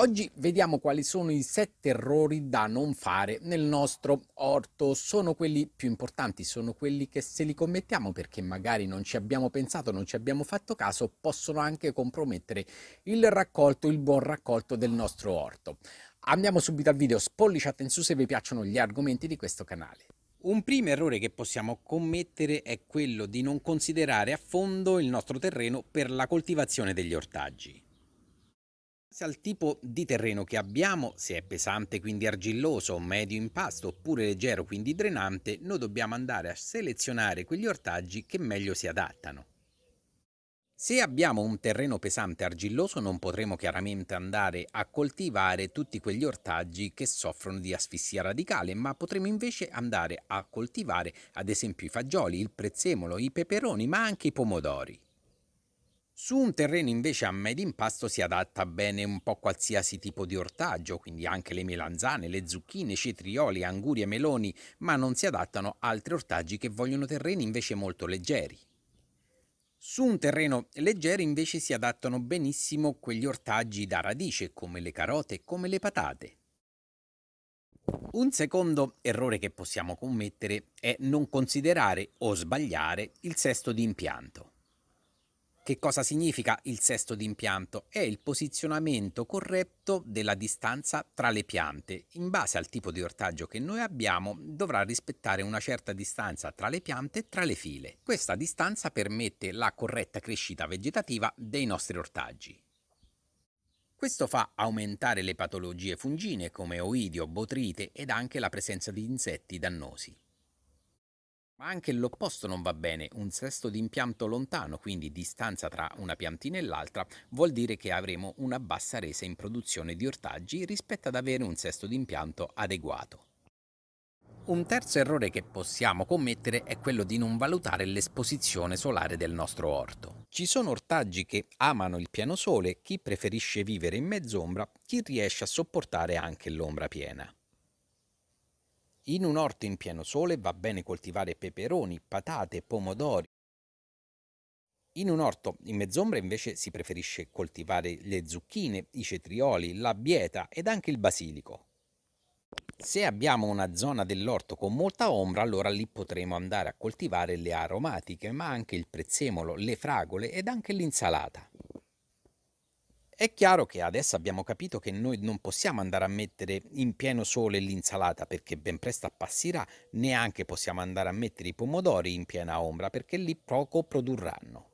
Oggi vediamo quali sono i sette errori da non fare nel nostro orto. Sono quelli più importanti, sono quelli che se li commettiamo perché magari non ci abbiamo pensato, non ci abbiamo fatto caso, possono anche compromettere il raccolto, il buon raccolto del nostro orto. Andiamo subito al video, spolliciate in su se vi piacciono gli argomenti di questo canale. Un primo errore che possiamo commettere è quello di non considerare a fondo il nostro terreno per la coltivazione degli ortaggi. Grazie al tipo di terreno che abbiamo, se è pesante quindi argilloso, medio impasto oppure leggero quindi drenante, noi dobbiamo andare a selezionare quegli ortaggi che meglio si adattano. Se abbiamo un terreno pesante argilloso non potremo chiaramente andare a coltivare tutti quegli ortaggi che soffrono di asfissia radicale, ma potremo invece andare a coltivare ad esempio i fagioli, il prezzemolo, i peperoni, ma anche i pomodori. Su un terreno invece a medio impasto si adatta bene un po' qualsiasi tipo di ortaggio, quindi anche le melanzane, le zucchine, cetrioli, angurie, meloni, ma non si adattano altri ortaggi che vogliono terreni invece molto leggeri. Su un terreno leggero invece si adattano benissimo quegli ortaggi da radice, come le carote e come le patate. Un secondo errore che possiamo commettere è non considerare o sbagliare il sesto di impianto. Che cosa significa il sesto d'impianto? È il posizionamento corretto della distanza tra le piante. In base al tipo di ortaggio che noi abbiamo, dovrà rispettare una certa distanza tra le piante e tra le file. Questa distanza permette la corretta crescita vegetativa dei nostri ortaggi. Questo fa aumentare le patologie fungine come oidio, botrite ed anche la presenza di insetti dannosi. Ma anche l'opposto non va bene, un sesto di impianto lontano, quindi distanza tra una piantina e l'altra, vuol dire che avremo una bassa resa in produzione di ortaggi rispetto ad avere un sesto di impianto adeguato. Un terzo errore che possiamo commettere è quello di non valutare l'esposizione solare del nostro orto. Ci sono ortaggi che amano il pieno sole, chi preferisce vivere in mezz'ombra, chi riesce a sopportare anche l'ombra piena. In un orto in pieno sole va bene coltivare peperoni, patate, pomodori. In un orto in mezz'ombra invece si preferisce coltivare le zucchine, i cetrioli, la bieta ed anche il basilico. Se abbiamo una zona dell'orto con molta ombra, allora lì potremo andare a coltivare le aromatiche, ma anche il prezzemolo, le fragole ed anche l'insalata. È chiaro che adesso abbiamo capito che noi non possiamo andare a mettere in pieno sole l'insalata perché ben presto appassirà, neanche possiamo andare a mettere i pomodori in piena ombra perché lì poco produrranno.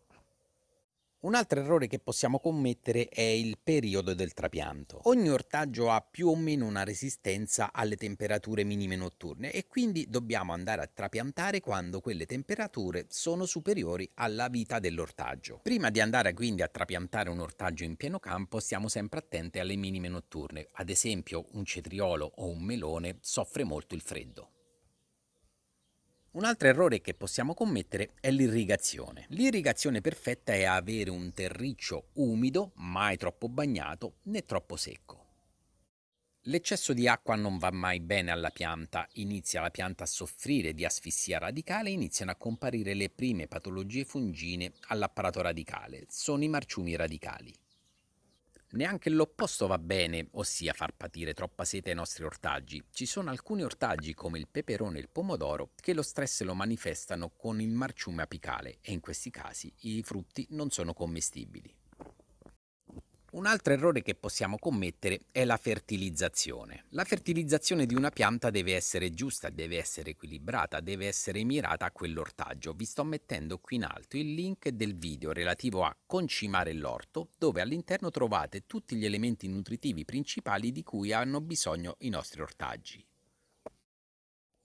Un altro errore che possiamo commettere è il periodo del trapianto. Ogni ortaggio ha più o meno una resistenza alle temperature minime notturne e quindi dobbiamo andare a trapiantare quando quelle temperature sono superiori alla vita dell'ortaggio. Prima di andare quindi a trapiantare un ortaggio in pieno campo stiamo sempre attenti alle minime notturne. Ad esempio un cetriolo o un melone soffre molto il freddo. Un altro errore che possiamo commettere è l'irrigazione. L'irrigazione perfetta è avere un terriccio umido, mai troppo bagnato né troppo secco. L'eccesso di acqua non va mai bene alla pianta, inizia la pianta a soffrire di asfissia radicale e iniziano a comparire le prime patologie fungine all'apparato radicale, sono i marciumi radicali. Neanche l'opposto va bene, ossia far patire troppa sete ai nostri ortaggi. Ci sono alcuni ortaggi come il peperone e il pomodoro che lo stress lo manifestano con il marciume apicale e in questi casi i frutti non sono commestibili. Un altro errore che possiamo commettere è la fertilizzazione. La fertilizzazione di una pianta deve essere giusta, deve essere equilibrata, deve essere mirata a quell'ortaggio. Vi sto mettendo qui in alto il link del video relativo a concimare l'orto, dove all'interno trovate tutti gli elementi nutritivi principali di cui hanno bisogno i nostri ortaggi.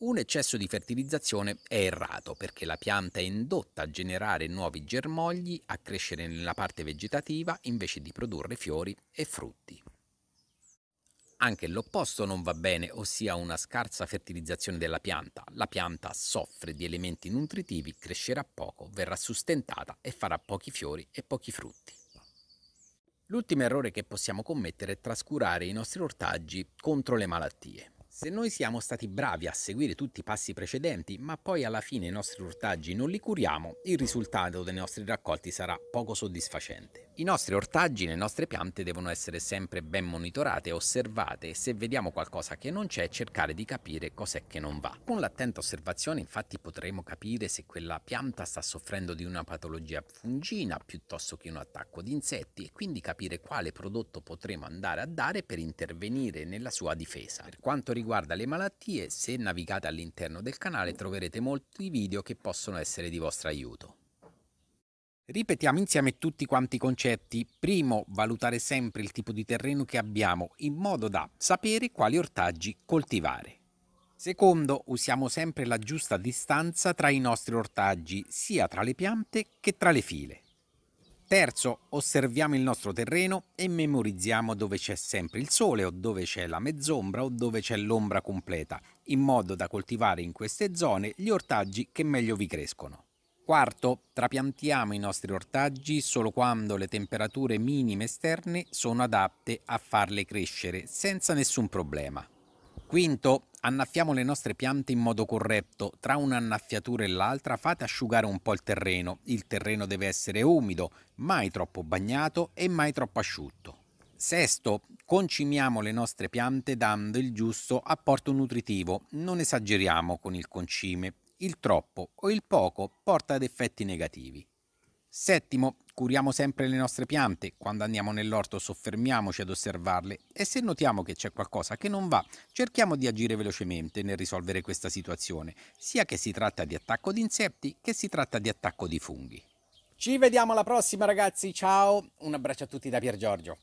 Un eccesso di fertilizzazione è errato perché la pianta è indotta a generare nuovi germogli, a crescere nella parte vegetativa invece di produrre fiori e frutti. Anche l'opposto non va bene, ossia una scarsa fertilizzazione della pianta. La pianta soffre di elementi nutritivi, crescerà poco, verrà sustentata e farà pochi fiori e pochi frutti. L'ultimo errore che possiamo commettere è trascurare i nostri ortaggi contro le malattie. Se noi siamo stati bravi a seguire tutti i passi precedenti, ma poi alla fine i nostri ortaggi non li curiamo, il risultato dei nostri raccolti sarà poco soddisfacente. I nostri ortaggi, le nostre piante devono essere sempre ben monitorate, osservate e se vediamo qualcosa che non c'è cercare di capire cos'è che non va. Con l'attenta osservazione infatti potremo capire se quella pianta sta soffrendo di una patologia fungina piuttosto che un attacco di insetti e quindi capire quale prodotto potremo andare a dare per intervenire nella sua difesa. Per quanto riguarda riguarda le malattie, se navigate all'interno del canale troverete molti video che possono essere di vostro aiuto. Ripetiamo insieme tutti quanti i concetti. Primo, valutare sempre il tipo di terreno che abbiamo in modo da sapere quali ortaggi coltivare. Secondo, usiamo sempre la giusta distanza tra i nostri ortaggi, sia tra le piante che tra le file. Terzo, osserviamo il nostro terreno e memorizziamo dove c'è sempre il sole o dove c'è la mezzombra o dove c'è l'ombra completa, in modo da coltivare in queste zone gli ortaggi che meglio vi crescono. Quarto, trapiantiamo i nostri ortaggi solo quando le temperature minime esterne sono adatte a farle crescere senza nessun problema. Quinto, Annaffiamo le nostre piante in modo corretto, tra un'annaffiatura e l'altra fate asciugare un po' il terreno, il terreno deve essere umido, mai troppo bagnato e mai troppo asciutto. Sesto, concimiamo le nostre piante dando il giusto apporto nutritivo, non esageriamo con il concime, il troppo o il poco porta ad effetti negativi. Settimo, curiamo sempre le nostre piante. Quando andiamo nell'orto soffermiamoci ad osservarle e se notiamo che c'è qualcosa che non va, cerchiamo di agire velocemente nel risolvere questa situazione, sia che si tratta di attacco di insetti che si tratta di attacco di funghi. Ci vediamo alla prossima ragazzi, ciao, un abbraccio a tutti da Pier Giorgio.